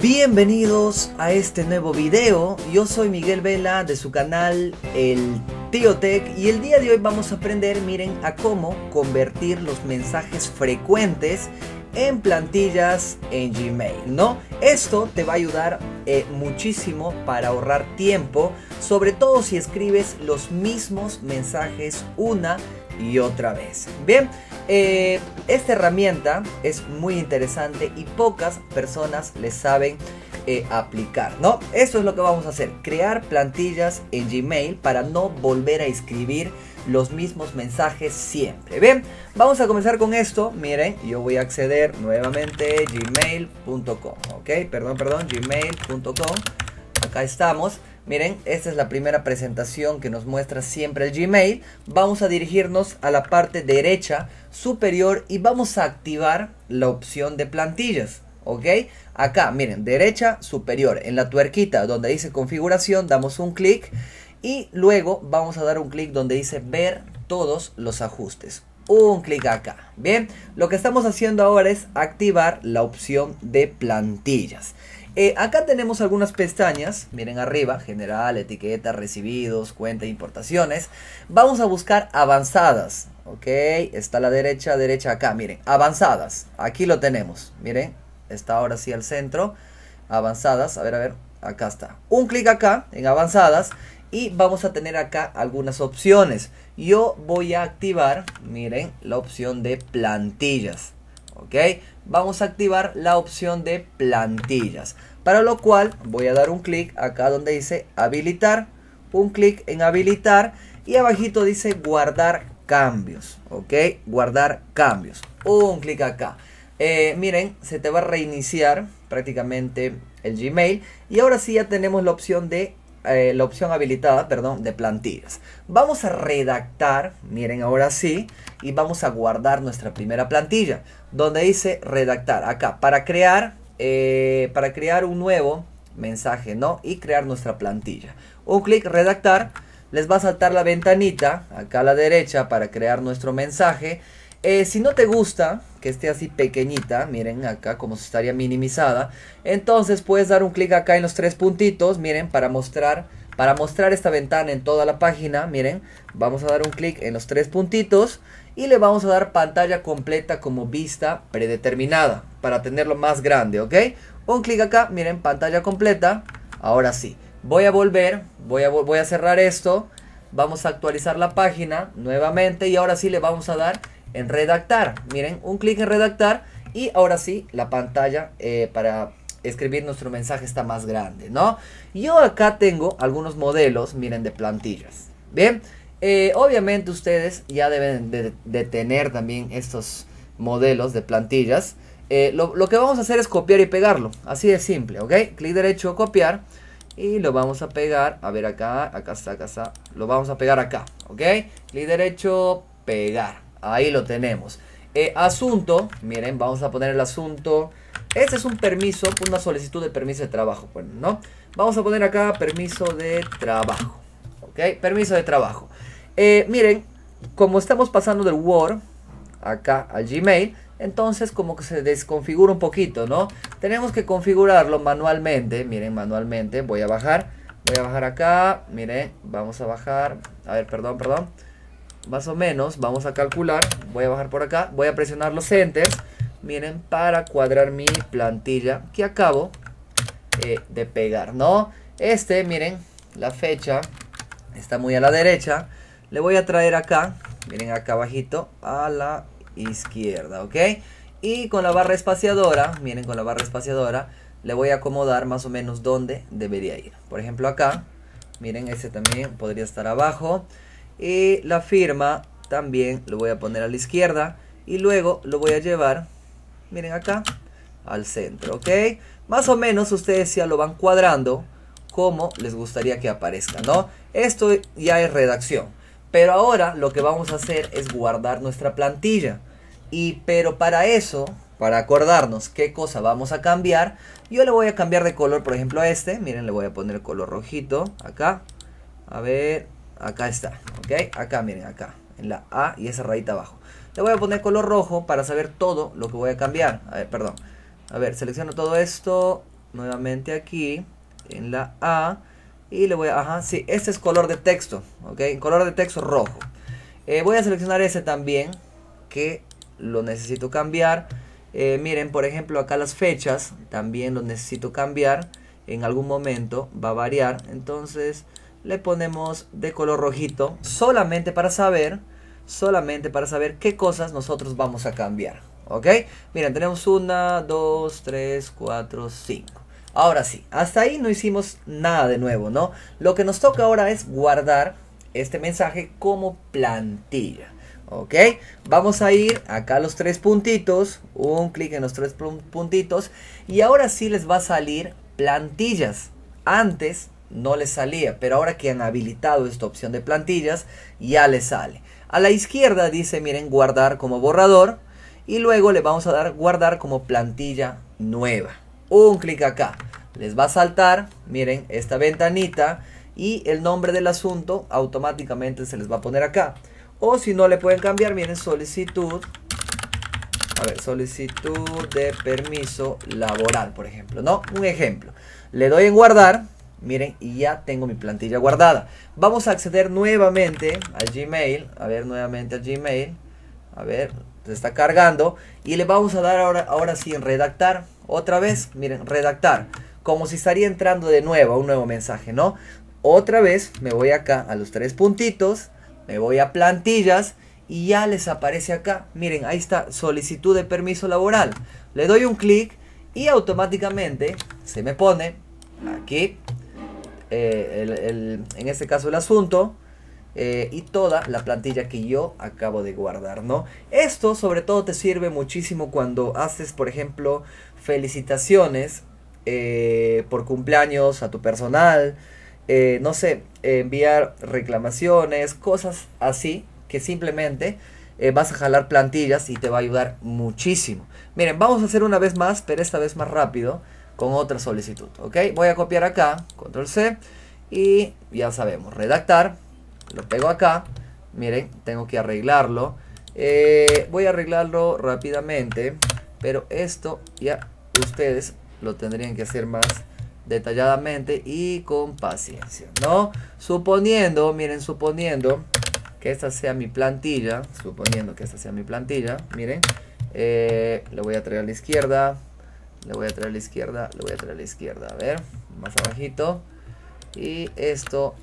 Bienvenidos a este nuevo video, yo soy Miguel Vela de su canal El Tío Tech y el día de hoy vamos a aprender, miren, a cómo convertir los mensajes frecuentes en plantillas en Gmail, ¿no? Esto te va a ayudar eh, muchísimo para ahorrar tiempo, sobre todo si escribes los mismos mensajes una y otra vez. Bien, eh, esta herramienta es muy interesante y pocas personas le saben eh, aplicar, ¿no? Eso es lo que vamos a hacer, crear plantillas en Gmail para no volver a escribir los mismos mensajes siempre. Bien, vamos a comenzar con esto. Miren, yo voy a acceder nuevamente gmail.com, ¿ok? Perdón, perdón, gmail.com. Acá estamos. Miren, esta es la primera presentación que nos muestra siempre el Gmail. Vamos a dirigirnos a la parte derecha superior y vamos a activar la opción de plantillas. ¿Ok? Acá, miren, derecha superior, en la tuerquita donde dice configuración, damos un clic y luego vamos a dar un clic donde dice ver todos los ajustes. Un clic acá. Bien, lo que estamos haciendo ahora es activar la opción de plantillas. Eh, acá tenemos algunas pestañas, miren arriba, general, etiqueta, recibidos, cuenta, importaciones. Vamos a buscar avanzadas, ok, está a la derecha, derecha acá, miren, avanzadas, aquí lo tenemos, miren, está ahora sí al centro, avanzadas, a ver, a ver, acá está. Un clic acá en avanzadas y vamos a tener acá algunas opciones. Yo voy a activar, miren, la opción de plantillas, ok, vamos a activar la opción de plantillas. Para lo cual voy a dar un clic acá donde dice habilitar. Un clic en habilitar y abajito dice guardar cambios. Ok, guardar cambios. Un clic acá. Eh, miren, se te va a reiniciar prácticamente el Gmail. Y ahora sí ya tenemos la opción de eh, la opción habilitada, perdón, de plantillas. Vamos a redactar, miren ahora sí, y vamos a guardar nuestra primera plantilla, donde dice redactar. Acá, para crear, eh, para crear un nuevo mensaje, ¿no? Y crear nuestra plantilla. Un clic, redactar. Les va a saltar la ventanita acá a la derecha para crear nuestro mensaje. Eh, si no te gusta que esté así pequeñita, miren acá como se estaría minimizada, entonces puedes dar un clic acá en los tres puntitos, miren, para mostrar para mostrar esta ventana en toda la página, miren, vamos a dar un clic en los tres puntitos y le vamos a dar pantalla completa como vista predeterminada para tenerlo más grande, ¿ok? Un clic acá, miren, pantalla completa. Ahora sí, voy a volver, voy a, voy a cerrar esto, vamos a actualizar la página nuevamente y ahora sí le vamos a dar en redactar. Miren, un clic en redactar y ahora sí la pantalla eh, para escribir nuestro mensaje está más grande, ¿no? Yo acá tengo algunos modelos, miren, de plantillas. Bien, eh, obviamente ustedes ya deben de, tener también estos modelos de plantillas. Eh, lo, que vamos a hacer es copiar y pegarlo, así de simple, ¿ok? Clic derecho, copiar y lo vamos a pegar, a ver acá, acá está, acá está, lo vamos a pegar acá, ¿ok? Clic derecho, pegar, ahí lo tenemos. Eh, asunto, miren, vamos a poner el asunto este es un permiso, una solicitud de permiso de trabajo. Bueno, ¿no? Vamos a poner acá permiso de trabajo. ¿Ok? Permiso de trabajo. Eh, miren, como estamos pasando del Word acá al Gmail, entonces como que se desconfigura un poquito, ¿no? Tenemos que configurarlo manualmente. Miren, manualmente. Voy a bajar. Voy a bajar acá. Miren, vamos a bajar. A ver, perdón, perdón. Más o menos, vamos a calcular. Voy a bajar por acá. Voy a presionar los enters miren, para cuadrar mi plantilla que acabo eh, de pegar, ¿no? Este, miren, la fecha está muy a la derecha. Le voy a traer acá, miren acá abajito, a la izquierda, ¿ok? Y con la barra espaciadora, miren con la barra espaciadora, le voy a acomodar más o menos donde debería ir. Por ejemplo acá, miren este también podría estar abajo. Y la firma también lo voy a poner a la izquierda y luego lo voy a llevar miren acá, al centro, ¿ok? Más o menos ustedes ya lo van cuadrando como les gustaría que aparezca, ¿no? Esto ya es redacción, pero ahora lo que vamos a hacer es guardar nuestra plantilla. Y pero para eso, para acordarnos qué cosa vamos a cambiar, yo le voy a cambiar de color, por ejemplo, a este. Miren, le voy a poner el color rojito acá. A ver, acá está, ¿ok? Acá, miren, acá, en la A y esa rayita abajo. Le voy a poner color rojo para saber todo lo que voy a cambiar. A ver, perdón. A ver, selecciono todo esto. Nuevamente aquí. En la A. Y le voy a... Ajá, sí. Este es color de texto. ¿Ok? Color de texto rojo. Eh, voy a seleccionar ese también. Que lo necesito cambiar. Eh, miren, por ejemplo, acá las fechas. También lo necesito cambiar. En algún momento va a variar. Entonces le ponemos de color rojito. Solamente para saber solamente para saber qué cosas nosotros vamos a cambiar. ¿Ok? Miren, tenemos una, dos, tres, cuatro, cinco. Ahora sí, hasta ahí no hicimos nada de nuevo, ¿no? Lo que nos toca ahora es guardar este mensaje como plantilla. ¿Ok? Vamos a ir acá a los tres puntitos, un clic en los tres puntitos y ahora sí les va a salir plantillas. Antes no les salía, pero ahora que han habilitado esta opción de plantillas ya les sale. A la izquierda dice, miren, guardar como borrador. Y luego le vamos a dar guardar como plantilla nueva. Un clic acá. Les va a saltar, miren, esta ventanita. Y el nombre del asunto automáticamente se les va a poner acá. O si no le pueden cambiar, miren, solicitud. A ver, solicitud de permiso laboral, por ejemplo. ¿No? Un ejemplo. Le doy en guardar. Miren, y ya tengo mi plantilla guardada. Vamos a acceder nuevamente a Gmail. A ver, nuevamente a Gmail. A ver, se está cargando. Y le vamos a dar ahora, ahora sí en redactar. Otra vez, miren, redactar. Como si estaría entrando de nuevo a un nuevo mensaje, ¿no? Otra vez me voy acá a los tres puntitos. Me voy a plantillas. Y ya les aparece acá. Miren, ahí está solicitud de permiso laboral. Le doy un clic y automáticamente se me pone aquí eh, el, en este caso el asunto eh, y toda la plantilla que yo acabo de guardar, ¿no? Esto sobre todo te sirve muchísimo cuando haces, por ejemplo, felicitaciones eh, por cumpleaños a tu personal, no sé, enviar reclamaciones, cosas así que simplemente vas a jalar plantillas y te va a ayudar muchísimo. Miren, vamos a hacer una vez más, pero esta vez más rápido con otra solicitud. ¿Ok? Voy a copiar acá, control C, y ya sabemos, redactar, lo pego acá, miren, tengo que arreglarlo. Eh, voy a arreglarlo rápidamente, pero esto ya ustedes lo tendrían que hacer más detalladamente y con paciencia, ¿no? Suponiendo, miren, suponiendo que esta sea mi plantilla, suponiendo que esta sea mi plantilla, miren, lo eh, le voy a traer a la izquierda, le voy a traer a la izquierda, le voy a traer a la izquierda. A ver, más abajito. Y esto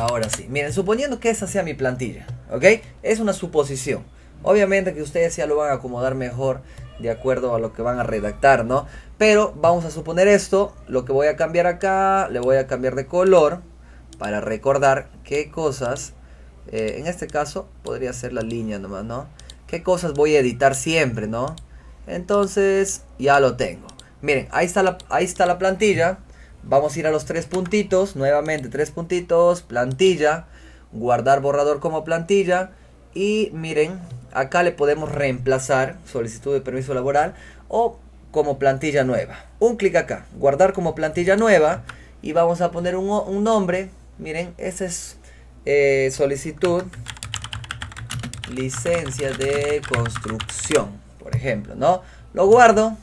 Ahora sí, miren, suponiendo que esa sea mi plantilla, ¿ok? Es una suposición. Obviamente que ustedes ya lo van a acomodar mejor de acuerdo a lo que van a redactar, ¿no? Pero vamos a suponer esto, lo que voy a cambiar acá, le voy a cambiar de color para recordar qué cosas, eh, en este caso podría ser la línea nomás, ¿no? ¿Qué cosas voy a editar siempre, ¿no? Entonces, ya lo tengo. Miren, ahí está la, ahí está la plantilla. Vamos a ir a los tres puntitos, nuevamente tres puntitos, plantilla, guardar borrador como plantilla. Y miren, acá le podemos reemplazar solicitud de permiso laboral o como plantilla nueva. Un clic acá, guardar como plantilla nueva y vamos a poner un, nombre. Miren, esa es eh, solicitud licencia de construcción ejemplo, ¿no? Lo guardo,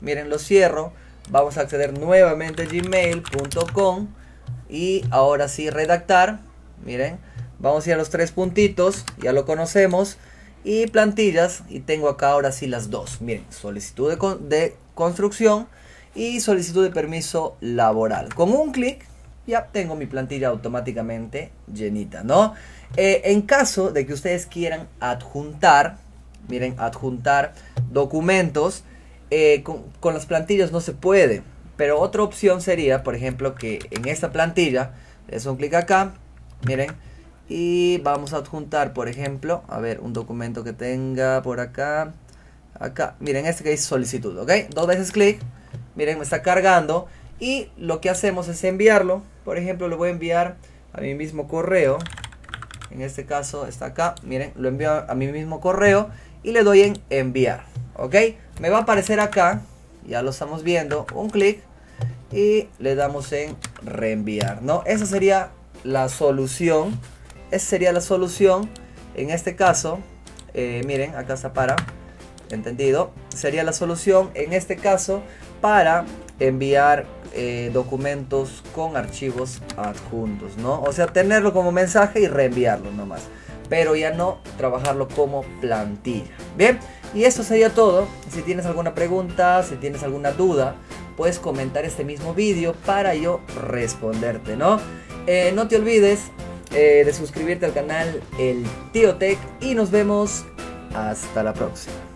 miren, lo cierro, vamos a acceder nuevamente a gmail.com y ahora sí redactar, miren, vamos a ir a los tres puntitos, ya lo conocemos, y plantillas, y tengo acá ahora sí las dos, miren, solicitud de, construcción y solicitud de permiso laboral. Con un clic ya tengo mi plantilla automáticamente llenita, ¿no? Eh, en caso de que ustedes quieran adjuntar, miren, adjuntar documentos. Eh, con, las plantillas no se puede. Pero otra opción sería, por ejemplo, que en esta plantilla, es un clic acá, miren, y vamos a adjuntar, por ejemplo, a ver, un documento que tenga por acá, acá, miren, este que es solicitud, ¿ok? Dos veces clic, miren, me está cargando, y lo que hacemos es enviarlo, por ejemplo, lo voy a enviar a mi mismo correo, en este caso está acá, miren, lo envío a mi mismo correo, y le doy en enviar. ¿Ok? Me va a aparecer acá, ya lo estamos viendo, un clic y le damos en reenviar. ¿no? Esa sería la solución. Esa sería la solución. En este caso, eh, miren, acá está para. ¿Entendido? Sería la solución en este caso para enviar eh, documentos con archivos adjuntos, ¿no? O sea, tenerlo como mensaje y reenviarlo nomás pero ya no trabajarlo como plantilla. Bien, y eso sería todo. Si tienes alguna pregunta, si tienes alguna duda, puedes comentar este mismo vídeo para yo responderte, ¿no? Eh, no te olvides eh, de suscribirte al canal El Tío Tech y nos vemos hasta la próxima.